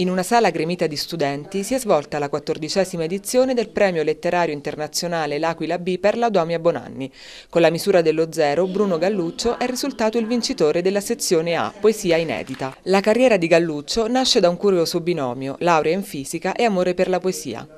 In una sala gremita di studenti si è svolta la quattordicesima edizione del premio letterario internazionale L'Aquila B per la Domia Bonanni. Con la misura dello zero, Bruno Galluccio è risultato il vincitore della sezione A, poesia inedita. La carriera di Galluccio nasce da un curioso binomio, laurea in fisica e amore per la poesia.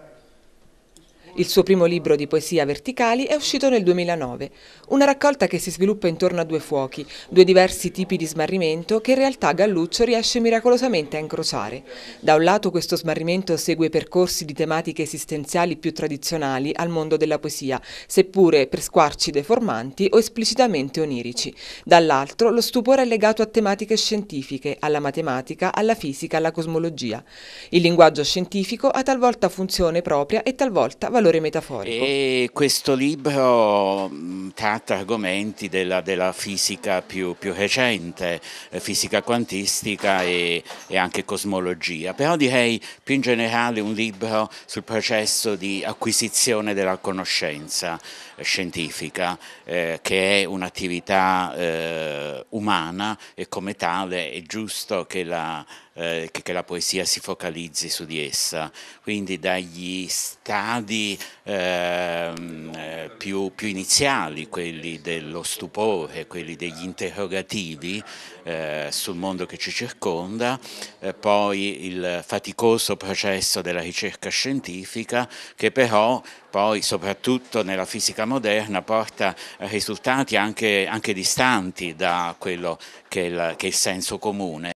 Il suo primo libro di poesia verticali è uscito nel 2009, una raccolta che si sviluppa intorno a due fuochi, due diversi tipi di smarrimento che in realtà Galluccio riesce miracolosamente a incrociare. Da un lato questo smarrimento segue percorsi di tematiche esistenziali più tradizionali al mondo della poesia, seppure per squarci deformanti o esplicitamente onirici. Dall'altro lo stupore è legato a tematiche scientifiche, alla matematica, alla fisica, alla cosmologia. Il linguaggio scientifico ha talvolta funzione propria e talvolta valore valore metaforico. E questo libro mm, tratta argomenti della, della fisica più, più, recente, eh, fisica quantistica e, e, anche cosmologia, però direi più in generale un libro sul processo di acquisizione della conoscenza eh, scientifica, eh, che è un'attività eh, umana e come tale è giusto che la eh, che, che, la poesia si focalizzi su di essa, quindi dagli stadi ehm, eh, più, più, iniziali, quelli dello stupore, quelli degli interrogativi eh, sul mondo che ci circonda, eh, poi il faticoso processo della ricerca scientifica che però poi soprattutto nella fisica moderna porta risultati anche, anche distanti da quello che è il, che è il senso comune.